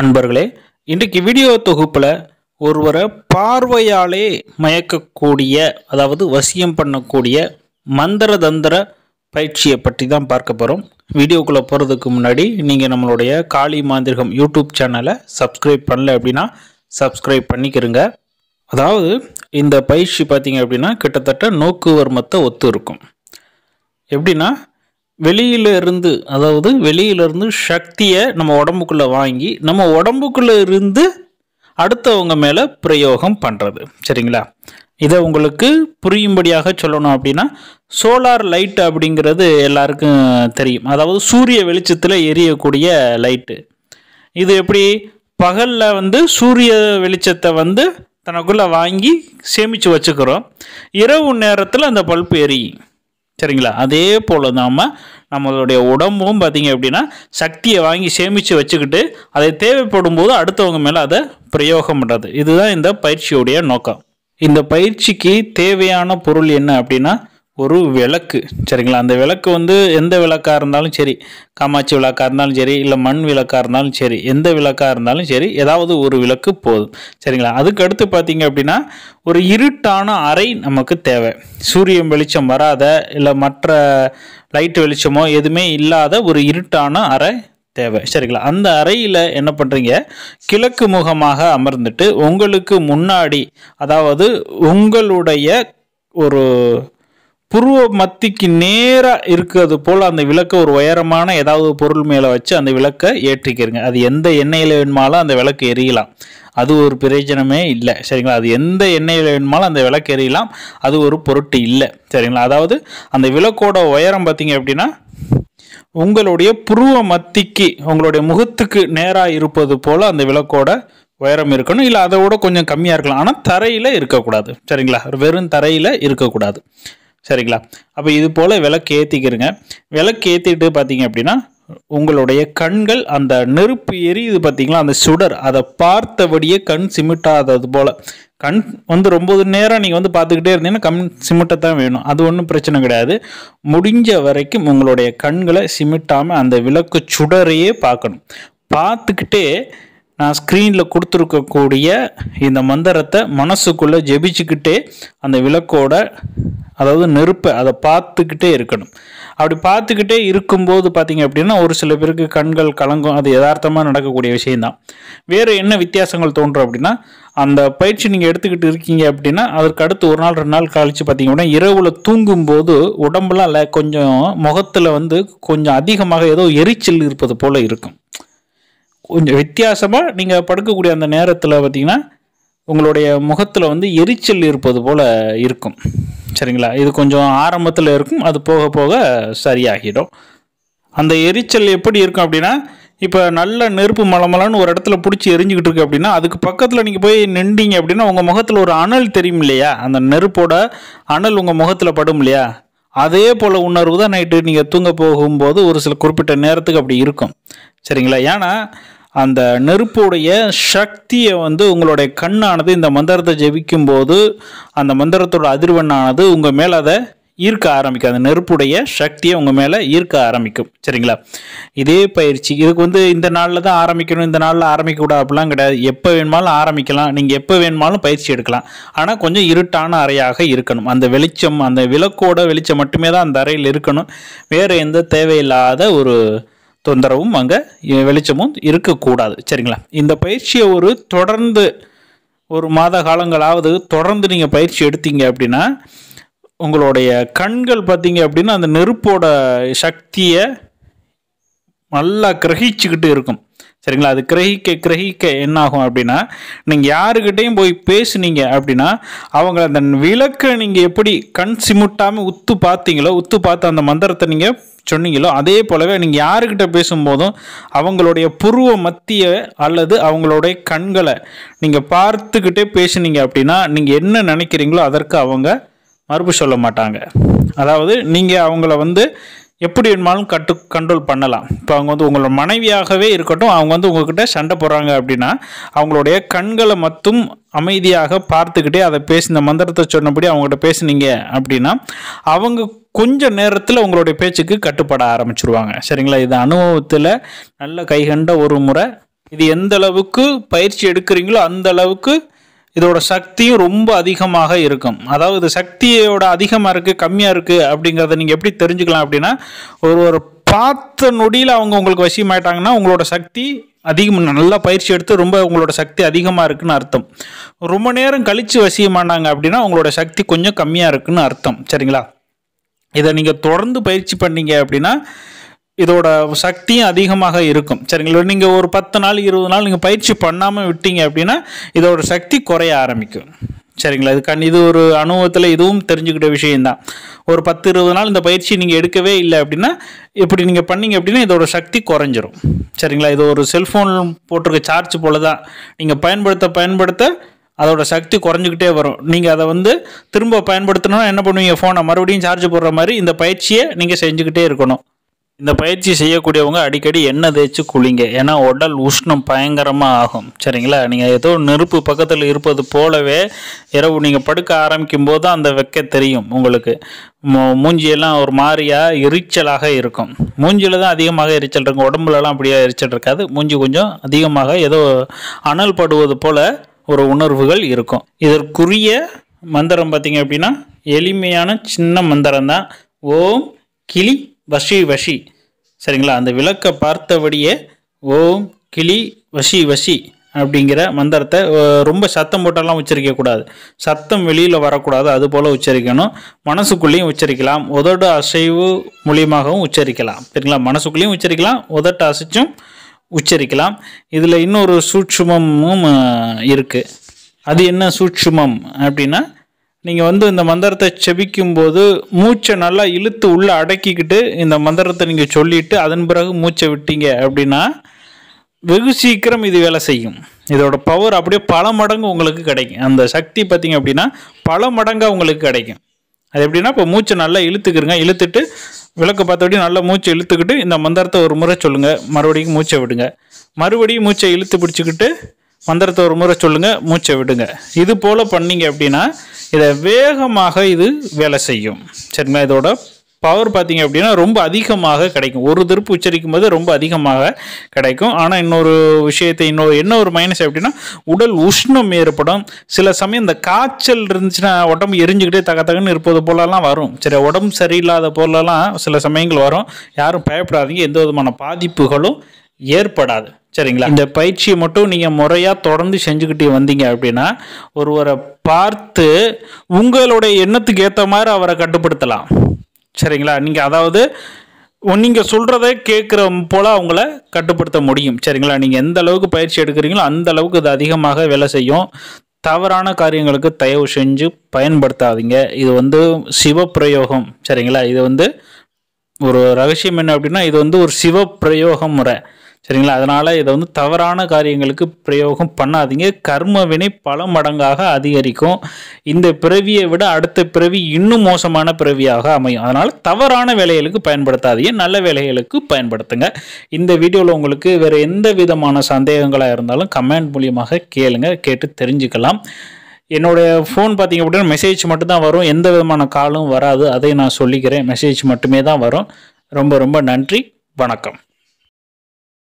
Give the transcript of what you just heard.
அன்பர்களே இன்றைக்கு வீடியோ தொகுப்பில் ஒருவரை பார்வையாலே மயக்கக்கூடிய அதாவது வசியம் பண்ணக்கூடிய மந்திர தந்திர பயிற்சியை பற்றி தான் பார்க்க போகிறோம் வீடியோக்குள்ளே போகிறதுக்கு முன்னாடி நீங்கள் நம்மளுடைய காளி மாந்திரிகம் யூடியூப் சேனலை சப்ஸ்கிரைப் பண்ணல அப்படின்னா சப்ஸ்கிரைப் பண்ணிக்கிறங்க அதாவது இந்த பயிற்சி பார்த்தீங்க அப்படின்னா கிட்டத்தட்ட நோக்கு வர்மத்தை ஒத்து இருக்கும் எப்படின்னா இருந்து அதாவது வெளியில இருந்து சக்தியை நம்ம உடம்புக்குள்ளே வாங்கி நம்ம உடம்புக்குள்ளே இருந்து அடுத்தவங்க மேலே பிரயோகம் பண்ணுறது சரிங்களா இதை உங்களுக்கு புரியும்படியாக சொல்லணும் அப்படின்னா சோலார் லைட் அப்படிங்கிறது எல்லாருக்கும் தெரியும் அதாவது சூரிய வெளிச்சத்தில் எரியக்கூடிய லைட்டு இது எப்படி பகலில் வந்து சூரிய வெளிச்சத்தை வந்து தனக்குள்ளே வாங்கி சேமித்து வச்சுக்கிறோம் இரவு நேரத்தில் அந்த பல்பு எரியும் சரிங்களா அதே போல் நாம் நம்மளுடைய உடம்பும் பார்த்திங்க அப்படின்னா சக்தியை வாங்கி சேமித்து வச்சுக்கிட்டு அதை தேவைப்படும் போது அடுத்தவங்க மேலே அதை பிரயோகம் பண்ணுறது இதுதான் இந்த பயிற்சியுடைய நோக்கம் இந்த பயிற்சிக்கு தேவையான பொருள் என்ன அப்படின்னா ஒரு விளக்கு சரிங்களா அந்த விளக்கு வந்து எந்த விளக்காக இருந்தாலும் சரி காமாட்சி விளக்காக இருந்தாலும் சரி இல்லை மண் விளக்காக இருந்தாலும் சரி எந்த விளக்காக இருந்தாலும் சரி ஏதாவது ஒரு விளக்கு போதும் சரிங்களா அதுக்கடுத்து பார்த்தீங்க அப்படின்னா ஒரு இருட்டான அறை நமக்கு தேவை சூரியன் வெளிச்சம் வராத இல்லை மற்ற லைட் வெளிச்சமோ எதுவுமே இல்லாத ஒரு இருட்டான அறை தேவை சரிங்களா அந்த அறையில் என்ன பண்ணுறீங்க கிழக்கு முகமாக அமர்ந்துட்டு உங்களுக்கு முன்னாடி அதாவது உங்களுடைய ஒரு புருவ மத்திக்கு நேராக இருக்கிறது போல் அந்த விளக்கை ஒரு உயரமான ஏதாவது பொருள் மேலே வச்சு அந்த விளக்கை ஏற்றிக்கிறங்க அது எந்த எண்ணெயில் வேணுமாலும் அந்த விளக்கு எரியலாம் அது ஒரு பிரயோஜனமே இல்லை சரிங்களா அது எந்த எண்ணெயில் வேணுமாலும் அந்த விளக்கு எரியலாம் அது ஒரு பொருட்டு இல்லை சரிங்களா அதாவது அந்த விளக்கோட உயரம் பார்த்தீங்க அப்படின்னா உங்களுடைய புருவ மத்திக்கு உங்களுடைய முகத்துக்கு நேராக இருப்பது போல் அந்த விளக்கோட உயரம் இருக்கணும் இல்லை அதை விட கொஞ்சம் கம்மியாக இருக்கலாம் ஆனால் தரையில் இருக்கக்கூடாது சரிங்களா வெறும் தரையில் இருக்கக்கூடாது சரிங்களா அப்போ இது போல் விளக்கு ஏற்றிக்கிறங்க விளக்கு ஏற்றிட்டு பார்த்தீங்க அப்படின்னா உங்களுடைய கண்கள் அந்த நெருப்பு எரியுது பார்த்தீங்களா அந்த சுடர் அதை பார்த்தபடியே கண் சிமிட்டாதது போல் கண் வந்து ரொம்ப நேரம் நீங்கள் வந்து பார்த்துக்கிட்டே இருந்தீங்கன்னா கண் சிமிட்டத்தான் வேணும் அது ஒன்றும் பிரச்சனை கிடையாது முடிஞ்ச வரைக்கும் உங்களுடைய கண்களை சிமிட்டாமல் அந்த விளக்கு சுடரையே பார்க்கணும் பார்த்துக்கிட்டே நான் ஸ்க்ரீனில் கொடுத்துருக்கக்கூடிய இந்த மந்திரத்தை மனசுக்குள்ளே ஜெபிச்சுக்கிட்டே அந்த விளக்கோட அதாவது நெருப்பை அதை பார்த்துக்கிட்டே இருக்கணும் அப்படி பார்த்துக்கிட்டே இருக்கும்போது பார்த்திங்க அப்படின்னா ஒரு சில பேருக்கு கண்கள் கலங்கும் அது யதார்த்தமாக நடக்கக்கூடிய விஷயந்தான் வேறு என்ன வித்தியாசங்கள் தோன்றும் அப்படின்னா அந்த பயிற்சி நீங்கள் எடுத்துக்கிட்டு இருக்கீங்க அப்படின்னா அதற்கு அடுத்து ஒரு நாள் ரெண்டு நாள் கழித்து பார்த்திங்க அப்படின்னா இரவில் தூங்கும்போது உடம்புலாம் கொஞ்சம் முகத்தில் வந்து கொஞ்சம் அதிகமாக ஏதோ எரிச்சல் இருப்பது போல் இருக்கும் கொஞ்சம் வித்தியாசமாக நீங்கள் படுக்கக்கூடிய அந்த நேரத்தில் பார்த்திங்கன்னா உங்களுடைய முகத்தில் வந்து எரிச்சல் இருப்பது போல் இருக்கும் சரிங்களா இது கொஞ்சம் ஆரம்பத்தில் இருக்கும் அது போக போக சரியாகிடும் அந்த எரிச்சல் எப்படி இருக்கும் அப்படின்னா இப்போ நல்ல நெருப்பு மலமலன்னு ஒரு இடத்துல பிடிச்சி எரிஞ்சுக்கிட்டு இருக்கு அப்படின்னா அதுக்கு பக்கத்தில் நீங்கள் போய் நின்றீங்க அப்படின்னா உங்கள் முகத்தில் ஒரு அனல் தெரியும் இல்லையா அந்த நெருப்போட அனல் உங்கள் முகத்தில் படும் இல்லையா அதே போல் உணர்வு தான் நைட்டு நீங்கள் தூங்க போகும்போது ஒரு சில குறிப்பிட்ட நேரத்துக்கு அப்படி இருக்கும் சரிங்களா ஏன்னா அந்த நெருப்புடைய சக்தியை வந்து உங்களுடைய கண்ணானது இந்த மந்திரத்தை ஜெபிக்கும் போது அந்த மந்திரத்தோட அதிர்வெண்ணானது உங்கள் மேலே அதை ஈர்க்க ஆரம்பிக்கும் அந்த நெருப்புடைய சக்தியை உங்கள் மேலே ஈர்க்க ஆரம்பிக்கும் சரிங்களா இதே பயிற்சி இதுக்கு வந்து இந்த நாளில் தான் ஆரம்பிக்கணும் இந்த நாளில் ஆரம்பிக்கக்கூடாது அப்படிலாம் கிடையாது எப்போ வேணுமாலும் ஆரம்பிக்கலாம் நீங்கள் எப்போ வேணுமாலும் பயிற்சி எடுக்கலாம் ஆனால் கொஞ்சம் இருட்டான அறையாக இருக்கணும் அந்த வெளிச்சம் அந்த விளக்கோட வெளிச்சம் மட்டுமே தான் அந்த அறையில் இருக்கணும் வேறு எந்த தேவையில்லாத ஒரு தொந்தரவும் அங்கே வெளிச்சமும் இருக்கக்கூடாது சரிங்களா இந்த பயிற்சியை ஒரு தொடர்ந்து ஒரு மாத காலங்களாவது தொடர்ந்து நீங்கள் பயிற்சி எடுத்தீங்க அப்படின்னா உங்களுடைய கண்கள் பார்த்தீங்க அப்படின்னா அந்த நெருப்போட சக்தியை நல்லா கிரகிச்சுக்கிட்டு இருக்கும் சரிங்களா அது கிரகிக்க கிரகிக்க என்னாகும் அப்படின்னா நீங்கள் யாருக்கிட்டேயும் போய் பேசுனீங்க அப்படின்னா அவங்க அந்த விளக்கை நீங்கள் எப்படி கண் சிமுட்டாமல் உத்து பார்த்தீங்களோ உத்து பார்த்து அந்த மந்திரத்தை நீங்கள் சொன்னீங்களோ அதே போலவே நீங்கள் யாருக்கிட்ட பேசும்போதும் அவங்களுடைய புருவ மத்திய அல்லது அவங்களுடைய கண்களை நீங்கள் பார்த்துக்கிட்டே பேசுனீங்க அப்படின்னா நீங்கள் என்ன நினைக்கிறீங்களோ அதற்கு அவங்க மறுப்பு சொல்ல மாட்டாங்க அதாவது நீங்கள் அவங்கள வந்து எப்படி வேணுமாலும் கட்டு கண்ட்ரோல் பண்ணலாம் இப்போ அவங்க வந்து உங்களோட மனைவியாகவே இருக்கட்டும் அவங்க வந்து உங்ககிட்ட சண்டை போடுறாங்க அப்படின்னா அவங்களுடைய கண்களை மட்டும் அமைதியாக பார்த்துக்கிட்டே அதை பேசி இந்த மந்திரத்தை சொன்னபடி அவங்ககிட்ட பேசுனீங்க அப்படின்னா அவங்க கொஞ்ச நேரத்தில் உங்களுடைய பேச்சுக்கு கட்டுப்பட ஆரம்பிச்சிருவாங்க சரிங்களா இது அனுபவத்தில் நல்ல கைகண்ட ஒரு முறை இது எந்த அளவுக்கு பயிற்சி எடுக்கிறீங்களோ அந்த அளவுக்கு இதோட சக்தியும் ரொம்ப அதிகமாக இருக்கும் அதாவது சக்தியோட அதிகமாக இருக்குது கம்மியாக இருக்குது அப்படிங்கிறத நீங்கள் எப்படி தெரிஞ்சுக்கலாம் அப்படின்னா ஒரு ஒரு பார்த்த நொடியில் அவங்க உங்களுக்கு வசியமாயிட்டாங்கன்னா உங்களோட சக்தி அதிகம் நல்லா பயிற்சி எடுத்து ரொம்ப உங்களோட சக்தி அதிகமாக இருக்குன்னு அர்த்தம் ரொம்ப நேரம் கழித்து வசியமானாங்க அப்படின்னா உங்களோட சக்தி கொஞ்சம் கம்மியாக இருக்குன்னு அர்த்தம் சரிங்களா இதை நீங்கள் தொடர்ந்து பயிற்சி பண்ணீங்க அப்படின்னா இதோட சக்தியும் அதிகமாக இருக்கும் சரிங்களா நீங்கள் ஒரு பத்து நாள் இருபது நாள் நீங்கள் பயிற்சி பண்ணாமல் விட்டீங்க அப்படின்னா இதோட சக்தி குறைய ஆரம்பிக்கும் சரிங்களா இது கண் இது ஒரு அனுபவத்தில் இதுவும் தெரிஞ்சுக்கிட்ட விஷயந்தான் ஒரு பத்து இருபது நாள் இந்த பயிற்சி நீங்கள் எடுக்கவே இல்லை அப்படின்னா இப்படி நீங்கள் பண்ணீங்க அப்படின்னா இதோட சக்தி குறைஞ்சிரும் சரிங்களா இது ஒரு செல்ஃபோன் போட்டிருக்க சார்ஜ் போல தான் நீங்கள் பயன்படுத்த பயன்படுத்த அதோட சக்தி குறைஞ்சிக்கிட்டே வரும் நீங்கள் அதை வந்து திரும்ப பயன்படுத்தணும்னா என்ன பண்ணுவீங்க ஃபோனை மறுபடியும் சார்ஜ் போடுற மாதிரி இந்த பயிற்சியை நீங்கள் செஞ்சுக்கிட்டே இருக்கணும் இந்த பயிற்சி செய்யக்கூடியவங்க அடிக்கடி எண்ணெய் தேய்ச்சி குளிங்க ஏன்னா உடல் உஷ்ணம் பயங்கரமாக ஆகும் சரிங்களா நீங்கள் ஏதோ நெருப்பு பக்கத்தில் இருப்பது போலவே இரவு நீங்கள் படுக்க ஆரம்பிக்கும் போது அந்த வெக்க தெரியும் உங்களுக்கு மூஞ்சியெல்லாம் ஒரு மாதிரியாக எரிச்சலாக இருக்கும் மூஞ்சியில் தான் அதிகமாக எரிச்சல் இருக்கும் உடம்புலலாம் அப்படியே எரிச்சல் இருக்காது மூஞ்சி கொஞ்சம் அதிகமாக ஏதோ அனல் படுவது போல் ஒரு உணர்வுகள் இருக்கும் இதற்குரிய மந்திரம் பார்த்திங்க அப்படின்னா எளிமையான சின்ன மந்திரம் தான் ஓம் கிளி வஷி வஷி சரிங்களா அந்த விளக்கை பார்த்தபடியே ஓம் கிளி வஷி வஷி அப்படிங்கிற மந்திரத்தை ரொம்ப சத்தம் போட்டெல்லாம் உச்சரிக்கக்கூடாது சத்தம் வெளியில் வரக்கூடாது அது போல் உச்சரிக்கணும் மனசுக்குள்ளேயும் உச்சரிக்கலாம் உதட்டு அசைவு மூலியமாகவும் உச்சரிக்கலாம் சரிங்களா மனசுக்குள்ளேயும் உச்சரிக்கலாம் உதட்டு அசைச்சும் உச்சரிக்கலாம் இதில் இன்னொரு சூட்சுமமும் இருக்குது அது என்ன சூட்சுமம் அப்படின்னா நீங்கள் வந்து இந்த மந்திரத்தை செபிக்கும் போது மூச்சை நல்லா இழுத்து உள்ளே அடக்கிக்கிட்டு இந்த மந்திரத்தை நீங்கள் சொல்லிவிட்டு அதன் பிறகு மூச்சை விட்டீங்க அப்படின்னா வெகு சீக்கிரம் இது வேலை செய்யும் இதோட பவர் அப்படியே பல மடங்கு உங்களுக்கு கிடைக்கும் அந்த சக்தி பார்த்திங்க அப்படின்னா பல மடங்காக உங்களுக்கு கிடைக்கும் அது எப்படின்னா இப்போ மூச்சை நல்லா இழுத்துக்கிறங்க இழுத்துட்டு விளக்கு பார்த்தபடி நல்லா மூச்சை இழுத்துக்கிட்டு இந்த மந்திரத்தை ஒரு முறை சொல்லுங்கள் மறுபடியும் மூச்சை விடுங்க மறுபடியும் மூச்சை இழுத்து பிடிச்சிக்கிட்டு மந்திரத்தை ஒரு முறை சொல்லுங்கள் மூச்சை விடுங்க இது போல் பண்ணிங்க அப்படின்னா இதை வேகமாக இது வேலை செய்யும் சரிங்களா இதோட பவர் பார்த்தீங்க அப்படின்னா ரொம்ப அதிகமாக கிடைக்கும் ஒரு திருப்பு உச்சரிக்கும் போது ரொம்ப அதிகமாக கிடைக்கும் ஆனால் இன்னொரு விஷயத்தை இன்னொரு என்ன ஒரு மைனஸ் அப்படின்னா உடல் உஷ்ணம் ஏற்படும் சில சமயம் இந்த காய்ச்சல் இருந்துச்சுன்னா உடம்பு எரிஞ்சுக்கிட்டே தக தகன்னு இருப்பது போலலாம் வரும் சரி உடம்பு சரியில்லாத போலலாம் சில சமயங்கள் வரும் யாரும் பயப்படாதீங்க எந்த விதமான பாதிப்புகளும் ஏற்படாது சரிங்களா இந்த பயிற்சியை மட்டும் நீங்கள் முறையாக தொடர்ந்து செஞ்சுக்கிட்டே வந்தீங்க அப்படின்னா ஒருவரை பார்த்து உங்களுடைய எண்ணத்துக்கு ஏற்ற மாதிரி அவரை கட்டுப்படுத்தலாம் சரிங்களா நீங்கள் அதாவது நீங்கள் சொல்கிறத கேட்குற போல் அவங்கள கட்டுப்படுத்த முடியும் சரிங்களா நீங்கள் எந்த அளவுக்கு பயிற்சி எடுக்கிறீங்களோ அந்த அளவுக்கு இது அதிகமாக வேலை செய்யும் தவறான காரியங்களுக்கு தயவு செஞ்சு பயன்படுத்தாதீங்க இது வந்து சிவ பிரயோகம் சரிங்களா இது வந்து ஒரு ரகசியம் என்ன அப்படின்னா இது வந்து ஒரு சிவ பிரயோக முறை சரிங்களா அதனால் இதை வந்து தவறான காரியங்களுக்கு பிரயோகம் பண்ணாதீங்க கர்மவினை பல மடங்காக அதிகரிக்கும் இந்த பிறவியை விட அடுத்த பிறவி இன்னும் மோசமான பிறவியாக அமையும் அதனால் தவறான வேலைகளுக்கு பயன்படுத்தாதீங்க நல்ல வேலைகளுக்கு பயன்படுத்துங்க இந்த வீடியோவில் உங்களுக்கு வேறு எந்த விதமான சந்தேகங்களாக இருந்தாலும் கமெண்ட் மூலியமாக கேளுங்க கேட்டு தெரிஞ்சுக்கலாம் என்னுடைய ஃபோன் பார்த்திங்க அப்படின்னா மெசேஜ் மட்டும்தான் வரும் எந்த விதமான காலும் வராது அதை நான் சொல்லிக்கிறேன் மெசேஜ் மட்டுமே தான் வரும் ரொம்ப ரொம்ப நன்றி வணக்கம்